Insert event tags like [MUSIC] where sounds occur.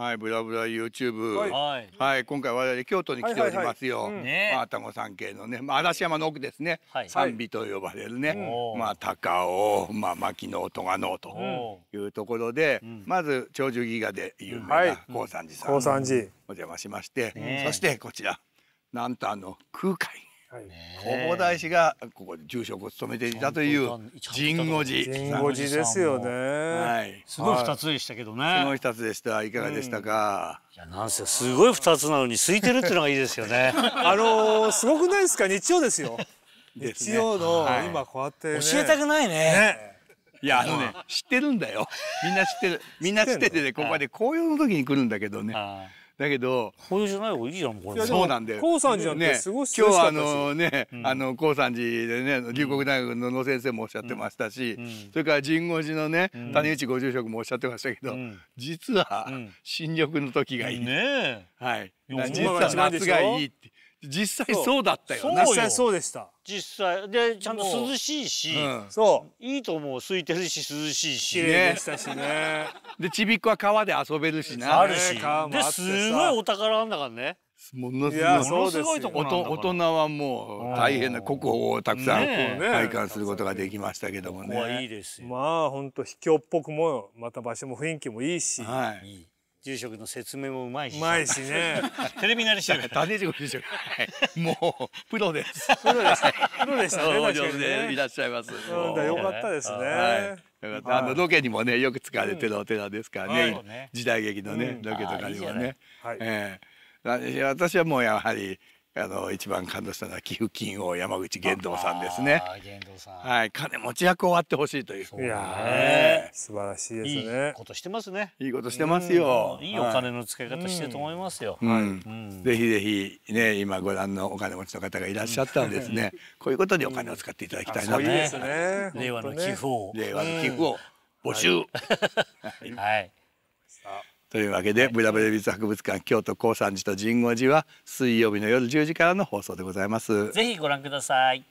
はい、ブラブラ YouTube、はい、はい、今回我々京都に来ておりますよ。まあ、タゴ山系のね、まあ、嵐山の奥ですね、はい、賛美と呼ばれるね、まあ、高尾、まあ、牧野、戸賀野というところで、まず長寿ギガで有名な高山寺さん、高山寺お邪魔しまして、そしてこちら、なんとあの空海。弘法大師がここで住職を務めていたという神護寺神護寺ですよね、はい、すごい二つでしたけどね、はい、すごい二つでしたいかがでしたか、うん、いやなんせすごい二つなのに空いてるっていうのがいいですよね [LAUGHS] あのー、すごくないですか日曜ですよね、日曜の、今こうやって、ね、教えたくないねねいやあのね知ってるんだよみんな知ってるみんな知っててねここまで紅葉の時に来るんだけどね。だけど。こういうじゃない方がいいじゃん、これ。そうなんだよ。高山寺なんすごい今日はあのね、あの高山寺でね、龍谷大学の野先生もおっしゃってましたし、それから神宮寺のね、谷口ご住職もおっしゃってましたけど、実は新緑の時がいい。ねはい。実は夏がいい。実際そうだったよね実際そうでした実際でちゃんと涼しいし、うん、そういいと思う空いてるし涼しいし綺麗でしたしねでちびっこは川で遊べるしなあるしですごいお宝なんだからねものすごいとこ大人はもう大変な国宝をたくさん体感することができましたけどもね。ねここまあ本当秘境っぽくもまた場所も雰囲気もいいし、はい、いい住職の説明もうまいしうまいしね [LAUGHS] テレビ慣れしてるから [LAUGHS] 種地住職もうプロですプロですプロでしたねお上手でいらっしゃいます、うん、よかったですね、あのロケにもねよく使われてるお寺ですからね、時代劇のね、ロケとかにもね、はいえ私はもうやはりあの一番感動したのは寄付金を山口玄堂さんですね。はい、金持ち役終わってほしいという。いや、素晴らしいですね。ことしてますね。いいことしてますよ。いいお金の使い方してると思いますよ。ぜひぜひね、今ご覧のお金持ちの方がいらっしゃったんですね、[LAUGHS] こういうことにお金を使っていただきたいなと。令和の寄付を。令和の寄付を募集。はい。というわけで、ブラブダ美術博物館京都高山寺と神宮寺は水曜日の夜10時からの放送でございます。ぜひご覧ください。